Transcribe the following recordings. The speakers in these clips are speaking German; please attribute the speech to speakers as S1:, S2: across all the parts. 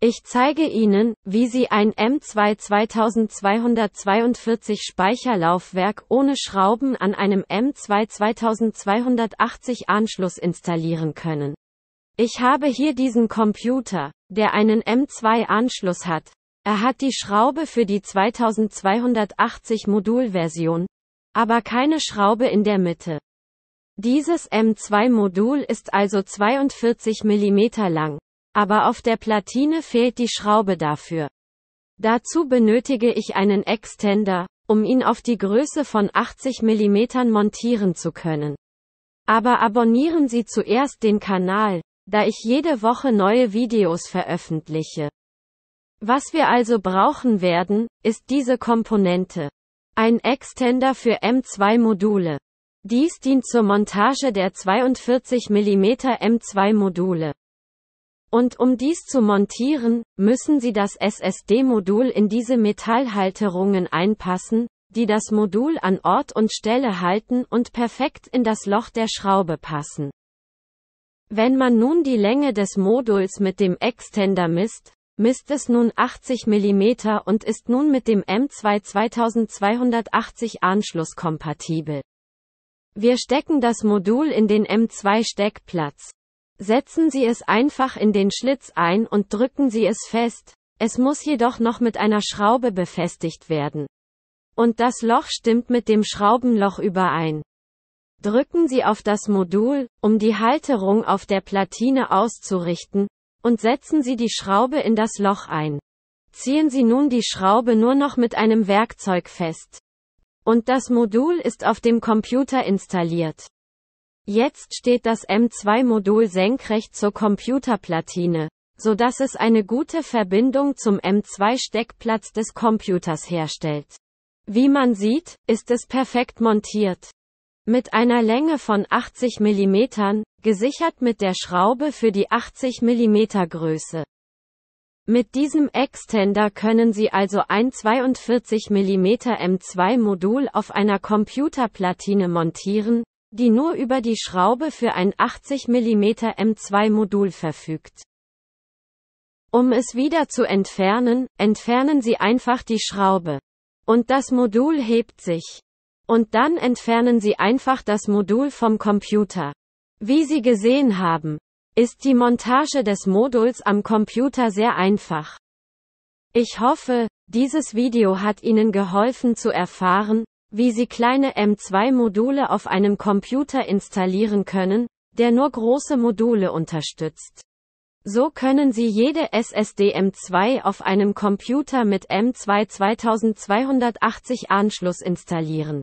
S1: Ich zeige Ihnen, wie Sie ein M2 2242 Speicherlaufwerk ohne Schrauben an einem M2 2280 Anschluss installieren können. Ich habe hier diesen Computer, der einen M2 Anschluss hat. Er hat die Schraube für die 2280 Modulversion, aber keine Schraube in der Mitte. Dieses M2 Modul ist also 42 mm lang. Aber auf der Platine fehlt die Schraube dafür. Dazu benötige ich einen Extender, um ihn auf die Größe von 80 mm montieren zu können. Aber abonnieren Sie zuerst den Kanal, da ich jede Woche neue Videos veröffentliche. Was wir also brauchen werden, ist diese Komponente. Ein Extender für M2-Module. Dies dient zur Montage der 42 mm M2-Module. Und um dies zu montieren, müssen Sie das SSD-Modul in diese Metallhalterungen einpassen, die das Modul an Ort und Stelle halten und perfekt in das Loch der Schraube passen. Wenn man nun die Länge des Moduls mit dem Extender misst, misst es nun 80 mm und ist nun mit dem M2 2280 Anschluss kompatibel. Wir stecken das Modul in den M2 Steckplatz. Setzen Sie es einfach in den Schlitz ein und drücken Sie es fest. Es muss jedoch noch mit einer Schraube befestigt werden. Und das Loch stimmt mit dem Schraubenloch überein. Drücken Sie auf das Modul, um die Halterung auf der Platine auszurichten, und setzen Sie die Schraube in das Loch ein. Ziehen Sie nun die Schraube nur noch mit einem Werkzeug fest. Und das Modul ist auf dem Computer installiert. Jetzt steht das M2-Modul senkrecht zur Computerplatine, so dass es eine gute Verbindung zum M2-Steckplatz des Computers herstellt. Wie man sieht, ist es perfekt montiert. Mit einer Länge von 80 mm, gesichert mit der Schraube für die 80 mm Größe. Mit diesem Extender können Sie also ein 42 mm M2 Modul auf einer Computerplatine montieren, die nur über die Schraube für ein 80 mm M2-Modul verfügt. Um es wieder zu entfernen, entfernen Sie einfach die Schraube. Und das Modul hebt sich. Und dann entfernen Sie einfach das Modul vom Computer. Wie Sie gesehen haben, ist die Montage des Moduls am Computer sehr einfach. Ich hoffe, dieses Video hat Ihnen geholfen zu erfahren, wie Sie kleine M2-Module auf einem Computer installieren können, der nur große Module unterstützt. So können Sie jede SSD M2 auf einem Computer mit M2 2280 Anschluss installieren.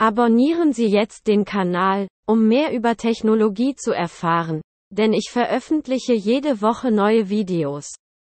S1: Abonnieren Sie jetzt den Kanal, um mehr über Technologie zu erfahren, denn ich veröffentliche jede Woche neue Videos.